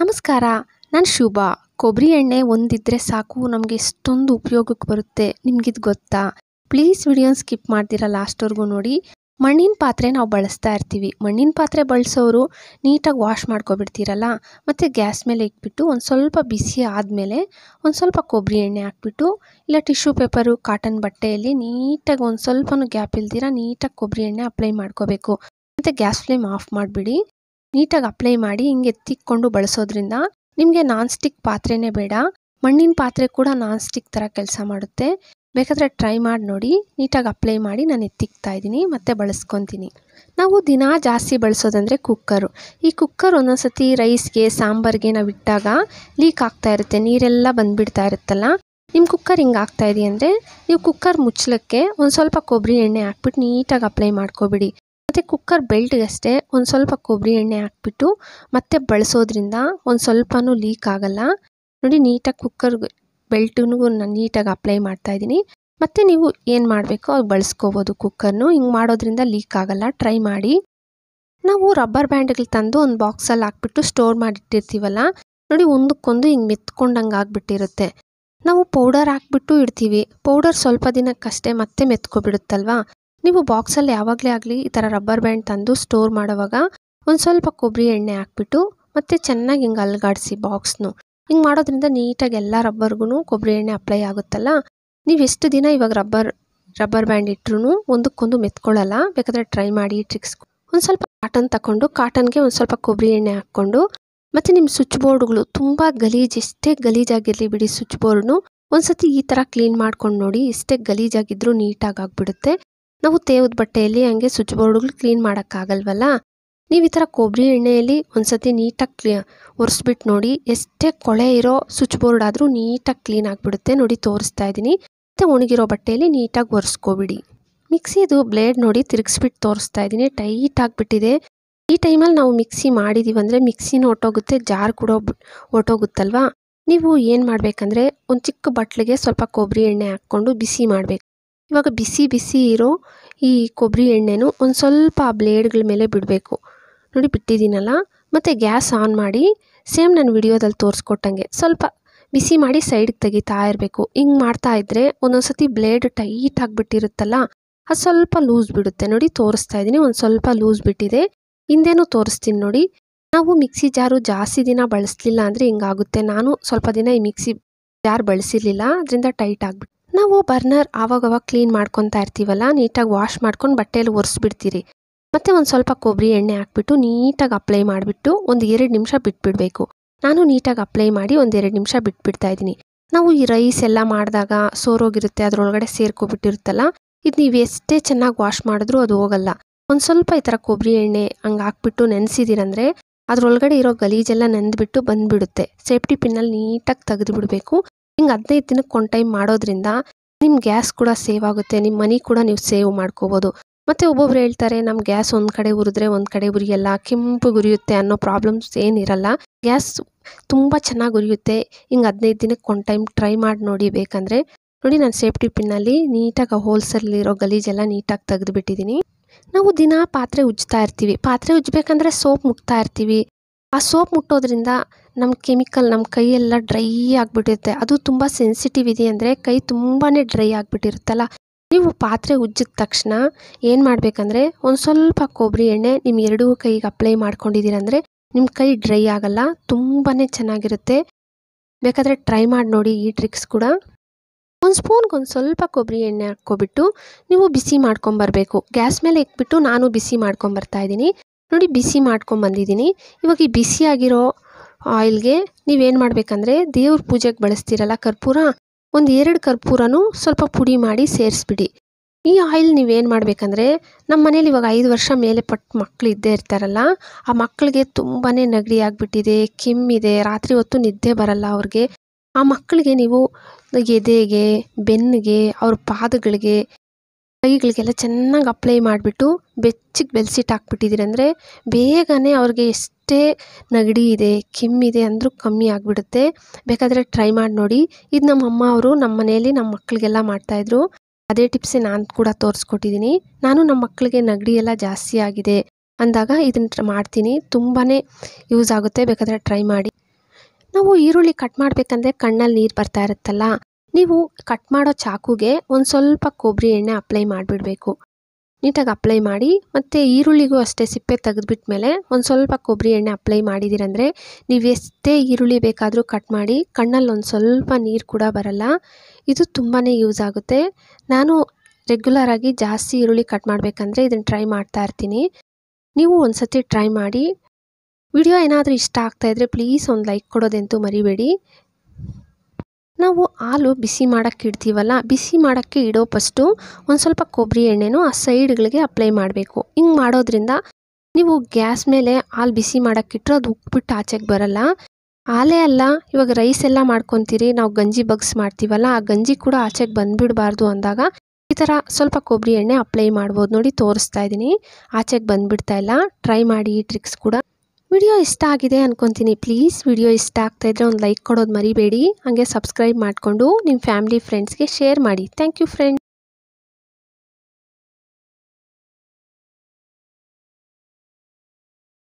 ನಮಸ್ಕಾರ ನಾನು ಶುಭ ಕೊಬ್ಬರಿ ಎಣ್ಣೆ ಒಂದಿದ್ದರೆ ಸಾಕು ನಮಗೆ ಎಷ್ಟೊಂದು ಉಪಯೋಗಕ್ಕೆ ಬರುತ್ತೆ ನಿಮಗಿದು ಗೊತ್ತಾ ಪ್ಲೀಸ್ ವಿಡಿಯೋನ ಸ್ಕಿಪ್ ಮಾಡ್ತೀರಾ ಲಾಸ್ಟ್ವರೆಗೂ ನೋಡಿ ಮಣ್ಣಿನ ಪಾತ್ರೆ ನಾವು ಬಳಸ್ತಾ ಇರ್ತೀವಿ ಮಣ್ಣಿನ ಪಾತ್ರೆ ಬಳಸೋರು ನೀಟಾಗಿ ವಾಶ್ ಮಾಡ್ಕೊಬಿಡ್ತೀರಲ್ಲ ಮತ್ತು ಗ್ಯಾಸ್ ಮೇಲೆ ಇಟ್ಬಿಟ್ಟು ಒಂದು ಸ್ವಲ್ಪ ಬಿಸಿ ಆದಮೇಲೆ ಒಂದು ಸ್ವಲ್ಪ ಕೊಬ್ಬರಿ ಎಣ್ಣೆ ಹಾಕ್ಬಿಟ್ಟು ಇಲ್ಲ ಟಿಶ್ಯೂ ಪೇಪರು ಕಾಟನ್ ಬಟ್ಟೆಯಲ್ಲಿ ನೀಟಾಗಿ ಒಂದು ಸ್ವಲ್ಪನೂ ಗ್ಯಾಪ್ ಇಲ್ದಿರ ನೀಟಾಗಿ ಕೊಬ್ಬರಿ ಎಣ್ಣೆ ಅಪ್ಲೈ ಮಾಡ್ಕೋಬೇಕು ಮತ್ತು ಗ್ಯಾಸ್ ಫ್ಲೇಮ್ ಆಫ್ ಮಾಡಿಬಿಡಿ ನೀಟಾಗಿ ಅಪ್ಲೈ ಮಾಡಿ ಹಿಂಗೆ ಎತ್ತಿಕ್ಕೊಂಡು ಬಳಸೋದ್ರಿಂದ ನಿಮಗೆ ನಾನ್ ಸ್ಟಿಕ್ ಪಾತ್ರೆನೇ ಬೇಡ ಮಣ್ಣಿನ ಪಾತ್ರೆ ಕೂಡ ನಾನ್ ಸ್ಟಿಕ್ ಥರ ಕೆಲಸ ಮಾಡುತ್ತೆ ಬೇಕಾದರೆ ಟ್ರೈ ಮಾಡಿ ನೋಡಿ ನೀಟಾಗಿ ಅಪ್ಲೈ ಮಾಡಿ ನಾನು ಎತ್ತಿಕ್ತಾ ಇದ್ದೀನಿ ಮತ್ತು ಬಳಸ್ಕೊತೀನಿ ನಾವು ದಿನ ಜಾಸ್ತಿ ಬಳಸೋದಂದರೆ ಕುಕ್ಕರು ಈ ಕುಕ್ಕರ್ ಒಂದೊಂದು ಸರ್ತಿ ರೈಸ್ಗೆ ಸಾಂಬಾರ್ಗೆ ನಾವು ಇಟ್ಟಾಗ ಲೀಕ್ ಆಗ್ತಾ ಇರುತ್ತೆ ನೀರೆಲ್ಲ ಬಂದುಬಿಡ್ತಾ ಇರುತ್ತಲ್ಲ ನಿಮ್ಮ ಕುಕ್ಕರ್ ಹಿಂಗೆ ಆಗ್ತಾ ಅಂದರೆ ನೀವು ಕುಕ್ಕರ್ ಮುಚ್ಚಲಕ್ಕೆ ಒಂದು ಸ್ವಲ್ಪ ಕೊಬ್ಬರಿ ಎಣ್ಣೆ ಹಾಕ್ಬಿಟ್ಟು ನೀಟಾಗಿ ಅಪ್ಲೈ ಮಾಡ್ಕೊಬಿಡಿ ಮತ್ತು ಕುಕ್ಕರ್ ಬೆಲ್ಟ್ಗಷ್ಟೇ ಒಂದು ಸ್ವಲ್ಪ ಕೊಬ್ಬರಿ ಎಣ್ಣೆ ಹಾಕ್ಬಿಟ್ಟು ಮತ್ತೆ ಬಳಸೋದ್ರಿಂದ ಒಂದು ಸ್ವಲ್ಪನೂ ಲೀಕ್ ಆಗಲ್ಲ ನೋಡಿ ನೀಟಾಗಿ ಕುಕ್ಕರ್ ಬೆಲ್ಟ್ಗೂ ನಾನು ನೀಟಾಗಿ ಅಪ್ಲೈ ಮಾಡ್ತಾಯಿದ್ದೀನಿ ಮತ್ತು ನೀವು ಏನು ಮಾಡಬೇಕು ಅದು ಬಳಸ್ಕೋಬೋದು ಕುಕ್ಕರ್ನು ಹಿಂಗೆ ಮಾಡೋದ್ರಿಂದ ಲೀಕ್ ಆಗಲ್ಲ ಟ್ರೈ ಮಾಡಿ ನಾವು ರಬ್ಬರ್ ಬ್ಯಾಂಡ್ಗಳು ತಂದು ಒಂದು ಬಾಕ್ಸಲ್ಲಿ ಹಾಕ್ಬಿಟ್ಟು ಸ್ಟೋರ್ ಮಾಡಿಟ್ಟಿರ್ತೀವಲ್ಲ ನೋಡಿ ಒಂದಕ್ಕೊಂದು ಹಿಂಗೆ ಮೆತ್ಕೊಂಡಂಗೆ ಆಗಿಬಿಟ್ಟಿರುತ್ತೆ ನಾವು ಪೌಡರ್ ಹಾಕ್ಬಿಟ್ಟು ಇಡ್ತೀವಿ ಪೌಡರ್ ಸ್ವಲ್ಪ ದಿನಕ್ಕಷ್ಟೇ ಮತ್ತೆ ಮೆತ್ಕೊಬಿಡುತ್ತಲ್ವಾ ನೀವು ಬಾಕ್ಸಲ್ಲಿ ಯಾವಾಗಲೇ ಆಗಲಿ ಈ ಥರ ರಬ್ಬರ್ ಬ್ಯಾಂಡ್ ತಂದು ಸ್ಟೋರ್ ಮಾಡುವಾಗ ಒಂದು ಸ್ವಲ್ಪ ಕೊಬ್ಬರಿ ಎಣ್ಣೆ ಹಾಕ್ಬಿಟ್ಟು ಮತ್ತೆ ಚೆನ್ನಾಗಿ ಹಿಂಗೆ ಅಲ್ಗಾಡಿಸಿ ಬಾಕ್ಸ್ನು ಹಿಂಗೆ ಮಾಡೋದ್ರಿಂದ ನೀಟಾಗಿ ಎಲ್ಲ ರಬ್ಬರ್ಗೂ ಕೊಬ್ಬರಿ ಎಣ್ಣೆ ಅಪ್ಲೈ ಆಗುತ್ತಲ್ಲ ನೀವು ಎಷ್ಟು ದಿನ ಇವಾಗ ರಬ್ಬರ್ ರಬ್ಬರ್ ಬ್ಯಾಂಡ್ ಇಟ್ರೂ ಒಂದಕ್ಕೊಂದು ಮೆತ್ಕೊಳ್ಳಲ್ಲ ಬೇಕಾದರೆ ಟ್ರೈ ಮಾಡಿ ಟ್ರಿಕ್ಸ್ ಒಂದು ಸ್ವಲ್ಪ ಕಾಟನ್ ತಗೊಂಡು ಕಾಟನ್ಗೆ ಒಂದು ಸ್ವಲ್ಪ ಕೊಬ್ಬರಿ ಎಣ್ಣೆ ಹಾಕ್ಕೊಂಡು ಮತ್ತು ನಿಮ್ಮ ಸ್ವಿಚ್ ಬೋರ್ಡ್ಗಳು ತುಂಬ ಗಲೀಜು ಎಷ್ಟೇ ಗಲೀಜಾಗಿರಲಿ ಬಿಡಿ ಸ್ವಿಚ್ ಬೋರ್ಡ್ನು ಒಂದು ಸತಿ ಈ ಥರ ಕ್ಲೀನ್ ಮಾಡ್ಕೊಂಡು ನೋಡಿ ಎಷ್ಟೇ ಗಲೀಜಾಗಿದ್ದರೂ ನೀಟಾಗಿ ಆಗಿಬಿಡುತ್ತೆ ನಾವು ತೇವದ ಬಟ್ಟೆಯಲ್ಲಿ ಹಂಗೆ ಸ್ವಿಚ್ ಬೋರ್ಡ್ಗಳು ಕ್ಲೀನ್ ಮಾಡೋಕ್ಕಾಗಲ್ವಲ್ಲ ನೀವು ಈ ಥರ ಕೊಬ್ಬರಿ ಎಣ್ಣೆಯಲ್ಲಿ ಒಂದ್ಸತಿ ನೀಟಾಗಿ ಕ್ಲೀ ಒರೆಸ್ಬಿಟ್ಟು ನೋಡಿ ಎಷ್ಟೇ ಕೊಳೆ ಇರೋ ಸ್ವಿಚ್ ಬೋರ್ಡ್ ಆದರೂ ನೀಟಾಗಿ ಕ್ಲೀನ್ ಆಗಿಬಿಡುತ್ತೆ ನೋಡಿ ತೋರಿಸ್ತಾ ಇದ್ದೀನಿ ಮತ್ತು ಒಣಗಿರೋ ಬಟ್ಟೆಯಲ್ಲಿ ನೀಟಾಗಿ ಒರೆಸ್ಕೋಬಿಡಿ ಮಿಕ್ಸಿದು ಬ್ಲೇಡ್ ನೋಡಿ ತಿರುಗಿಸ್ಬಿಟ್ಟು ತೋರಿಸ್ತಾ ಇದ್ದೀನಿ ಟೈಟ್ ಆಗಿಬಿಟ್ಟಿದೆ ಈ ಟೈಮಲ್ಲಿ ನಾವು ಮಿಕ್ಸಿ ಮಾಡಿದ್ದೀವಿ ಅಂದರೆ ಮಿಕ್ಸಿನೂ ಹೊಟ್ಟೋಗುತ್ತೆ ಜಾರ್ ಕೂಡ ಹೊಟ್ಟೋಗುತ್ತಲ್ವಾ ನೀವು ಏನು ಮಾಡಬೇಕಂದ್ರೆ ಒಂದು ಚಿಕ್ಕ ಬಟ್ಲಿಗೆ ಸ್ವಲ್ಪ ಕೊಬ್ಬರಿ ಎಣ್ಣೆ ಹಾಕ್ಕೊಂಡು ಬಿಸಿ ಮಾಡಬೇಕು ಇವಾಗ ಬಿಸಿ ಬಿಸಿ ಇರೋ ಈ ಕೊಬ್ಬರಿ ಎಣ್ಣೆನೂ ಒಂದು ಸ್ವಲ್ಪ ಆ ಬ್ಲೇಡ್ಗಳ ಮೇಲೆ ಬಿಡಬೇಕು ನೋಡಿ ಬಿಟ್ಟಿದ್ದೀನಲ್ಲ ಮತ್ತು ಗ್ಯಾಸ್ ಆನ್ ಮಾಡಿ ಸೇಮ್ ನಾನು ವಿಡಿಯೋದಲ್ಲಿ ತೋರಿಸ್ಕೊಟ್ಟಂಗೆ ಸ್ವಲ್ಪ ಬಿಸಿ ಮಾಡಿ ಸೈಡ್ಗೆ ತೆಗಿತಾ ಇರಬೇಕು ಹಿಂಗೆ ಮಾಡ್ತಾ ಇದ್ದರೆ ಒಂದೊಂದ್ಸತಿ ಬ್ಲೇಡ್ ಟೈಟ್ ಆಗಿಬಿಟ್ಟಿರುತ್ತಲ್ಲ ಅದು ಸ್ವಲ್ಪ ಲೂಸ್ ಬಿಡುತ್ತೆ ನೋಡಿ ತೋರಿಸ್ತಾ ಇದ್ದೀನಿ ಒಂದು ಸ್ವಲ್ಪ ಲೂಸ್ ಬಿಟ್ಟಿದೆ ಹಿಂದೇನೂ ತೋರಿಸ್ತೀನಿ ನೋಡಿ ನಾವು ಮಿಕ್ಸಿ ಜಾರು ಜಾಸ್ತಿ ದಿನ ಬಳಸಲಿಲ್ಲ ಅಂದರೆ ಹಿಂಗಾಗುತ್ತೆ ನಾನು ಸ್ವಲ್ಪ ದಿನ ಈ ಮಿಕ್ಸಿ ಜಾರ್ ಬಳಸಿರಲಿಲ್ಲ ಅದರಿಂದ ಟೈಟ್ ಆಗಿಬಿಟ್ಟು ನಾವು ಬರ್ನರ್ ಆವಾಗವಾಗ ಕ್ಲೀನ್ ಮಾಡ್ಕೊತಾ ಇರ್ತೀವಲ್ಲ ನೀಟಾಗಿ ವಾಶ್ ಮಾಡ್ಕೊಂಡು ಬಟ್ಟೆಯಲ್ಲಿ ಒರೆಸ್ಬಿಡ್ತೀರಿ ಮತ್ತು ಒಂದು ಸ್ವಲ್ಪ ಕೊಬ್ಬರಿ ಎಣ್ಣೆ ಹಾಕ್ಬಿಟ್ಟು ನೀಟಾಗಿ ಅಪ್ಲೈ ಮಾಡಿಬಿಟ್ಟು ಒಂದು ಎರಡು ನಿಮಿಷ ಬಿಟ್ಬಿಡಬೇಕು ನಾನು ನೀಟಾಗಿ ಅಪ್ಲೈ ಮಾಡಿ ಒಂದು ಎರಡು ನಿಮಿಷ ಬಿಟ್ಬಿಡ್ತಾ ಇದ್ದೀನಿ ನಾವು ಈ ರೈಸ್ ಎಲ್ಲ ಮಾಡಿದಾಗ ಸೋರೋಗಿರುತ್ತೆ ಅದರೊಳಗಡೆ ಸೇರ್ಕೊಬಿಟ್ಟಿರುತ್ತಲ್ಲ ಇದು ನೀವು ಎಷ್ಟೇ ಚೆನ್ನಾಗಿ ವಾಶ್ ಮಾಡಿದ್ರೂ ಅದು ಹೋಗಲ್ಲ ಒಂದು ಸ್ವಲ್ಪ ಈ ಥರ ಕೊಬ್ಬರಿ ಎಣ್ಣೆ ಹಂಗೆ ಹಾಕ್ಬಿಟ್ಟು ನೆನೆಸಿದ್ದೀರಂದರೆ ಅದರೊಳಗಡೆ ಇರೋ ಗಲೀಜೆಲ್ಲ ನೆಂದ್ಬಿಟ್ಟು ಬಂದುಬಿಡುತ್ತೆ ಸೇಫ್ಟಿ ಪಿನ್ನಲ್ಲಿ ನೀಟಾಗಿ ತೆಗೆದು ಬಿಡಬೇಕು ಹಿಂಗೆ ಹದಿನೈದು ದಿನಕ್ಕೆ ಒಂದು ಟೈಮ್ ಮಾಡೋದ್ರಿಂದ ನಿಮ್ಮ ಗ್ಯಾಸ್ ಕೂಡ ಸೇವ್ ಆಗುತ್ತೆ ನಿಮ್ಮ ಮನಿ ಕೂಡ ನೀವು ಸೇವ್ ಮಾಡ್ಕೋಬೋದು ಮತ್ತು ಒಬ್ಬೊಬ್ರು ಹೇಳ್ತಾರೆ ನಮ್ಮ ಗ್ಯಾಸ್ ಒಂದು ಕಡೆ ಉರಿದ್ರೆ ಒಂದು ಕಡೆ ಉರಿಯಲ್ಲ ಕೆಂಪು ಉರಿಯುತ್ತೆ ಅನ್ನೋ ಪ್ರಾಬ್ಲಮ್ಸ್ ಏನಿರಲ್ಲ ಗ್ಯಾಸ್ ತುಂಬ ಚೆನ್ನಾಗಿ ಉರಿಯುತ್ತೆ ಹಿಂಗೆ ಹದಿನೈದು ದಿನಕ್ಕೆ ಒಂದು ಟೈಮ್ ಟ್ರೈ ಮಾಡಿ ನೋಡಿ ಬೇಕಂದರೆ ನೋಡಿ ನಾನು ಸೇಫ್ಟಿ ಪಿನ್ನಲ್ಲಿ ನೀಟಾಗಿ ಹೋಲ್ಸಲ್ಲಿರೋ ಗಲೀಜೆಲ್ಲ ನೀಟಾಗಿ ತೆಗೆದುಬಿಟ್ಟಿದ್ದೀನಿ ನಾವು ದಿನ ಪಾತ್ರೆ ಉಜ್ತಾ ಇರ್ತೀವಿ ಪಾತ್ರೆ ಉಜ್ಜಬೇಕಂದ್ರೆ ಸೋಪ್ ಮುಟ್ತಾ ಇರ್ತೀವಿ ಆ ಸೋಪ್ ಮುಟ್ಟೋದ್ರಿಂದ ನಮ್ಮ ಕೆಮಿಕಲ್ ನಮ್ಮ ಕೈಯೆಲ್ಲ ಡ್ರೈ ಆಗಿಬಿಟ್ಟಿರುತ್ತೆ ಅದು ತುಂಬ ಸೆನ್ಸಿಟಿವ್ ಇದೆ ಅಂದರೆ ಕೈ ತುಂಬಾ ಡ್ರೈ ಆಗಿಬಿಟ್ಟಿರುತ್ತಲ್ಲ ನೀವು ಪಾತ್ರೆ ಉಜ್ಜಿದ ತಕ್ಷಣ ಏನು ಮಾಡಬೇಕಂದ್ರೆ ಒಂದು ಸ್ವಲ್ಪ ಕೊಬ್ಬರಿ ಎಣ್ಣೆ ನಿಮ್ಮ ಎರಡೂ ಕೈಗೆ ಅಪ್ಲೈ ಮಾಡ್ಕೊಂಡಿದ್ದೀರಂದರೆ ನಿಮ್ಮ ಕೈ ಡ್ರೈ ಆಗಲ್ಲ ತುಂಬಾ ಚೆನ್ನಾಗಿರುತ್ತೆ ಬೇಕಾದರೆ ಟ್ರೈ ಮಾಡಿ ನೋಡಿ ಈ ಟ್ರಿಕ್ಸ್ ಕೂಡ ಒಂದು ಸ್ಪೂನ್ಗೆ ಒಂದು ಸ್ವಲ್ಪ ಕೊಬ್ಬರಿ ಎಣ್ಣೆ ಹಾಕ್ಕೊಬಿಟ್ಟು ನೀವು ಬಿಸಿ ಮಾಡ್ಕೊಂಬರ್ಬೇಕು ಗ್ಯಾಸ್ ಮೇಲೆ ಇಟ್ಬಿಟ್ಟು ನಾನು ಬಿಸಿ ಮಾಡ್ಕೊಂಬರ್ತಾ ಇದ್ದೀನಿ ನೋಡಿ ಬಿಸಿ ಮಾಡ್ಕೊಂಬಂದಿದ್ದೀನಿ ಇವಾಗ ಈ ಬಿಸಿಯಾಗಿರೋ ಆಯಿಲ್ಗೆ ನೀವೇನು ಮಾಡಬೇಕಂದ್ರೆ ದೇವ್ರ ಪೂಜೆಗೆ ಬಳಸ್ತೀರಲ್ಲ ಕರ್ಪೂರ ಒಂದು ಎರಡು ಕರ್ಪೂರನೂ ಸ್ವಲ್ಪ ಪುಡಿ ಮಾಡಿ ಸೇರಿಸ್ಬಿಡಿ ಈ ಆಯಿಲ್ ನೀವೇನು ಮಾಡಬೇಕಂದ್ರೆ ನಮ್ಮ ಮನೇಲಿ ಇವಾಗ ಐದು ವರ್ಷ ಮೇಲೆ ಪಟ್ಟು ಮಕ್ಕಳು ಇದ್ದೇ ಇರ್ತಾರಲ್ಲ ಆ ಮಕ್ಕಳಿಗೆ ತುಂಬಾ ನೆಗಡಿ ಆಗಿಬಿಟ್ಟಿದೆ ಕೆಮ್ಮಿದೆ ರಾತ್ರಿ ಹೊತ್ತು ನಿದ್ದೆ ಬರಲ್ಲ ಅವ್ರಿಗೆ ಆ ಮಕ್ಕಳಿಗೆ ನೀವು ಎದೆಗೆ ಬೆನ್ನಿಗೆ ಅವ್ರ ಪಾದಗಳಿಗೆ ಕೈಗಳಿಗೆಲ್ಲ ಚೆನ್ನಾಗಿ ಅಪ್ಲೈ ಮಾಡಿಬಿಟ್ಟು ಬೆಚ್ಚಿಗೆ ಬೆಲ್ಸಿಟ್ಟು ಹಾಕ್ಬಿಟ್ಟಿದ್ದೀರಂದರೆ ಬೇಗನೆ ಅವ್ರಿಗೆ ಎಷ್ಟು ಎಷ್ಟೇ ನೆಗಡಿ ಇದೆ ಕೆಮ್ಮಿದೆ ಅಂದರೂ ಕಮ್ಮಿ ಆಗಿಬಿಡುತ್ತೆ ಬೇಕಾದರೆ ಟ್ರೈ ಮಾಡಿ ನೋಡಿ ಇದು ನಮ್ಮ ಅಮ್ಮ ಅವರು ನಮ್ಮ ಮನೆಯಲ್ಲಿ ನಮ್ಮ ಮಕ್ಕಳಿಗೆಲ್ಲ ಮಾಡ್ತಾಯಿದ್ರು ಅದೇ ಟಿಪ್ಸೇ ನಾನು ಕೂಡ ತೋರಿಸ್ಕೊಟ್ಟಿದ್ದೀನಿ ನಾನು ನಮ್ಮ ಮಕ್ಕಳಿಗೆ ನೆಗಡಿ ಎಲ್ಲ ಜಾಸ್ತಿ ಆಗಿದೆ ಅಂದಾಗ ಇದನ್ನು ಮಾಡ್ತೀನಿ ತುಂಬಾ ಯೂಸ್ ಆಗುತ್ತೆ ಬೇಕಾದರೆ ಟ್ರೈ ಮಾಡಿ ನಾವು ಈರುಳ್ಳಿ ಕಟ್ ಮಾಡಬೇಕಂದ್ರೆ ಕಣ್ಣಲ್ಲಿ ನೀರು ಬರ್ತಾ ಇರುತ್ತಲ್ಲ ನೀವು ಕಟ್ ಮಾಡೋ ಚಾಕುಗೆ ಒಂದು ಸ್ವಲ್ಪ ಕೊಬ್ಬರಿ ಎಣ್ಣೆ ಅಪ್ಲೈ ಮಾಡಿಬಿಡಬೇಕು ನೀಟಾಗಿ ಅಪ್ಲೈ ಮಾಡಿ ಮತ್ತು ಈರುಳ್ಳಿಗೂ ಅಷ್ಟೇ ಸಿಪ್ಪೆ ತೆಗೆದ್ಬಿಟ್ಟ ಮೇಲೆ ಒಂದು ಸ್ವಲ್ಪ ಕೊಬ್ಬರಿ ಎಣ್ಣೆ ಅಪ್ಲೈ ಮಾಡಿದ್ದೀರಂದರೆ ನೀವು ಎಷ್ಟೇ ಈರುಳ್ಳಿ ಬೇಕಾದರೂ ಕಟ್ ಮಾಡಿ ಕಣ್ಣಲ್ಲಿ ಒಂದು ಸ್ವಲ್ಪ ನೀರು ಕೂಡ ಬರಲ್ಲ ಇದು ತುಂಬಾ ಯೂಸ್ ಆಗುತ್ತೆ ನಾನು ರೆಗ್ಯುಲರಾಗಿ ಜಾಸ್ತಿ ಈರುಳ್ಳಿ ಕಟ್ ಮಾಡಬೇಕಂದ್ರೆ ಇದನ್ನು ಟ್ರೈ ಮಾಡ್ತಾ ಇರ್ತೀನಿ ನೀವು ಒಂದು ಸತಿ ಟ್ರೈ ಮಾಡಿ ವಿಡಿಯೋ ಏನಾದರೂ ಇಷ್ಟ ಆಗ್ತಾಯಿದ್ರೆ ಪ್ಲೀಸ್ ಒಂದು ಲೈಕ್ ಕೊಡೋದೆಂತೂ ಮರಿಬೇಡಿ ನಾವು ಹಾಲು ಬಿಸಿ ಮಾಡೋಕ್ಕೆ ಇಡ್ತೀವಲ್ಲ ಬಿಸಿ ಮಾಡೋಕ್ಕೆ ಇಡೋ ಫಸ್ಟು ಒಂದು ಸ್ವಲ್ಪ ಕೊಬ್ಬರಿ ಎಣ್ಣೆನು ಆ ಸೈಡ್ಗಳಿಗೆ ಅಪ್ಲೈ ಮಾಡಬೇಕು ಹಿಂಗೆ ಮಾಡೋದ್ರಿಂದ ನೀವು ಗ್ಯಾಸ್ ಮೇಲೆ ಹಾಲು ಬಿಸಿ ಮಾಡೋಕ್ಕಿಟ್ರೆ ಅದು ಉಕ್ಬಿಟ್ಟು ಆಚೆಗೆ ಬರಲ್ಲ ಹಾಲೇ ಅಲ್ಲ ಇವಾಗ ರೈಸ್ ಎಲ್ಲ ಮಾಡ್ಕೊತೀರಿ ನಾವು ಗಂಜಿ ಬಗ್ಸ್ ಮಾಡ್ತೀವಲ್ಲ ಆ ಗಂಜಿ ಕೂಡ ಆಚೆಗೆ ಬಂದುಬಿಡಬಾರ್ದು ಅಂದಾಗ ಈ ಥರ ಸ್ವಲ್ಪ ಕೊಬ್ಬರಿ ಎಣ್ಣೆ ಅಪ್ಲೈ ಮಾಡ್ಬೋದು ನೋಡಿ ತೋರಿಸ್ತಾ ಇದ್ದೀನಿ ಆಚೆಗೆ ಬಂದುಬಿಡ್ತಾ ಇಲ್ಲ ಟ್ರೈ ಮಾಡಿ ಈ ಟ್ರಿಕ್ಸ್ ಕೂಡ ವಿಡಿಯೋ ಇಷ್ಟ ಆಗಿದೆ ಅನ್ಕೊತೀನಿ ಪ್ಲೀಸ್ ವಿಡಿಯೋ ಇಷ್ಟ ಇದ್ರೆ ಒಂದು ಲೈಕ್ ಕೊಡೋದು ಮರಿಬೇಡಿ ಹಾಗೆ ಸಬ್ಸ್ಕ್ರೈಬ್ ಮಾಡಿಕೊಂಡು ನಿಮ್ಮ ಫ್ಯಾಮಿಲಿ ಫ್ರೆಂಡ್ಸ್ಗೆ ಶೇರ್ ಮಾಡಿ ಥ್ಯಾಂಕ್ ಯು ಫ್ರೆಂಡ್ಸ್